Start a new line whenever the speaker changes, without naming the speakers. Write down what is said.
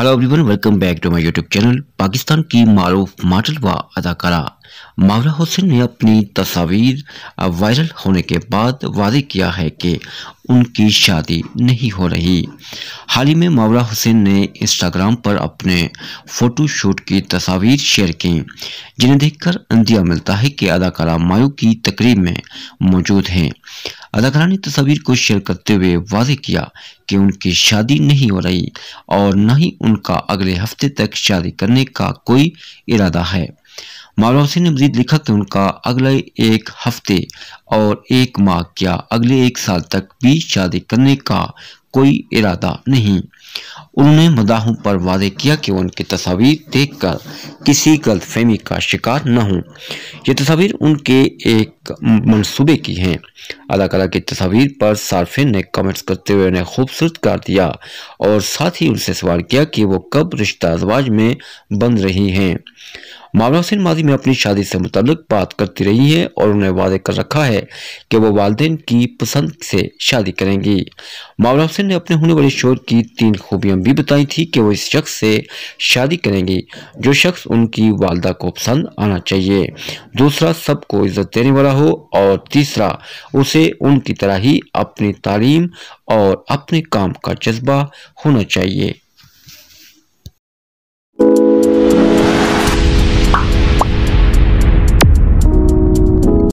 hello everyone welcome back to my YouTube channel Pakistan की मारूफ model व अदाकारा मावरा हुसैन ने अपनी तस्वीर वायरल होने के बाद वादे किया है कि उनकी शादी नहीं हो रही हाल ही में मावरा हुसैन ने इंस्टाग्राम पर अपने फ़ोटोशूट की तस्वीर शेयर की जिन्हें देखकर अंदिया मिलता है कि अदाकारा मायू की तकरीब में मौजूद हैं अदाकारा ने तस्वीर को शेयर करते हुए वाजे किया कि उनकी शादी नहीं हो रही और न ही उनका अगले हफ्ते तक शादी करने का कोई इरादा है मालवा सिंह ने मजीद लिखा कि उनका अगले एक हफ्ते और एक माह क्या अगले एक साल तक भी शादी करने का कोई इरादा नहीं उन्होंने मदाहों पर वादे किया कि उनकी तस्वीर देखकर किसी गलतफहमी का शिकार न हों ये तस्वीर उनके एक मंसूबे की हैं अदाकारा की तस्वीर पर सार्फिन ने कमेंट्स करते हुए उन्हें खूबसूरत कर दिया और साथ ही उनसे सवाल किया कि वो कब रिश्ता अजवाज में बंद रही हैं मामला हुसैन माजी में अपनी शादी से मुतलक बात करती रही हैं और उन्हें वादे कर रखा है कि वो वालदेन की पसंद से शादी करेंगी मामला हुसैन ने अपने होने वाले शोर की तीन खूबियाँ भी बताई थी कि वो इस शख्स से शादी करेंगी जो शख्स उनकी वालदा को पसंद आना चाहिए दूसरा सबको इज्जत देने वाला हो और तीसरा उसे उनकी तरह ही अपनी तालीम और अपने काम का जज्बा होना चाहिए